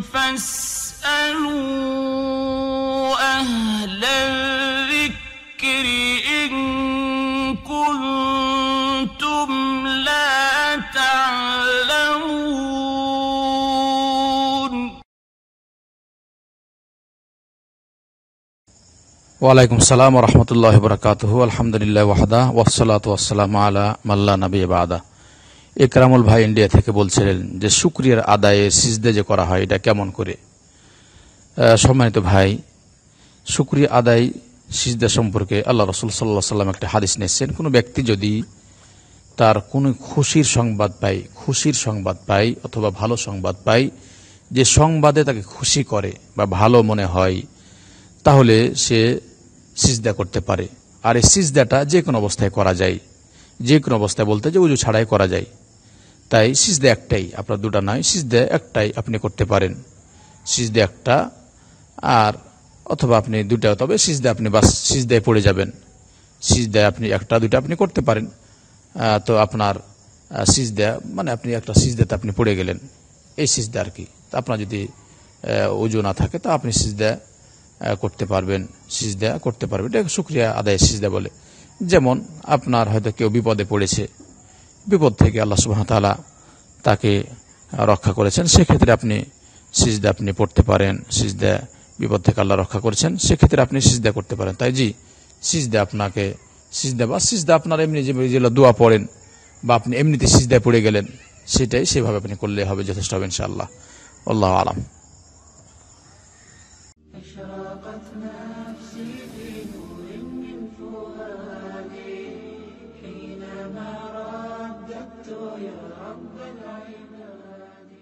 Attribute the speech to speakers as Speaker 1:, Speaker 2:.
Speaker 1: فاسألوا أهل الذكر إن كنتم لا تعلمون
Speaker 2: وعليكم السلام ورحمة الله وبركاته الحمد لله وحده والصلاة والسلام على من لا نبي بعده একরামুল ভাই ইন্ডিয়া থেকে বলছিলেন যে শুক্রিয়ার আদায়ে সিজদে যে করা হয় এটা কেমন করে সম্মানিত ভাই শুক্রিয়া আদায় সিজদা সম্পর্কে আল্লাহ রসুল সাল্লাহ সাল্লাম একটা হাদিস নিয়েছেন কোনো ব্যক্তি যদি তার কোনো খুশির সংবাদ পায় খুশির সংবাদ পায় অথবা ভালো সংবাদ পায় যে সংবাদে তাকে খুশি করে বা ভালো মনে হয় তাহলে সে সিজদা করতে পারে আর এই সিজদাটা যে কোনো অবস্থায় করা যায় যে কোনো অবস্থায় বলতে যে উজু ছাড়াই করা যায় তাই সিজদা একটাই আপনার দুটা নয় সিজদা একটাই আপনি করতে পারেন সিজদা একটা আর অথবা আপনি দুটা তবে সিজদা আপনি বাস সিজদায় পড়ে যাবেন সিজদায় আপনি একটা দুটা আপনি করতে পারেন তো আপনার সিজদা মানে আপনি একটা সিজদাতে আপনি পড়ে গেলেন এই সিজদা আর কি তা আপনার যদি ওজো না থাকে তা আপনি সিজদা করতে পারবেন সিজদা করতে পারবেন এটা শুক্রিয়া আদায় সিজদা বলে যেমন আপনার হয়তো কেউ বিপদে পড়েছে বিপদ থেকে আল্লাহ সুবাহতালা তাকে রক্ষা করেছেন সেক্ষেত্রে আপনি সিজদা আপনি পড়তে পারেন সিজদা বিপদ থেকে আল্লাহ রক্ষা করেছেন সেক্ষেত্রে আপনি সিজদা করতে পারেন তাই জি সিজদা আপনাকে সিজদা বা সিজদা আপনার এমনি যে যেগুলো দোয়া পড়েন বা আপনি এমনিতে সিজদায় পড়ে গেলেন সেটাই সেভাবে আপনি করলে হবে যথেষ্ট হবে ইনশাআল্লাহ আল্লাহ আলম
Speaker 1: في نور من فؤادي يا رب العباد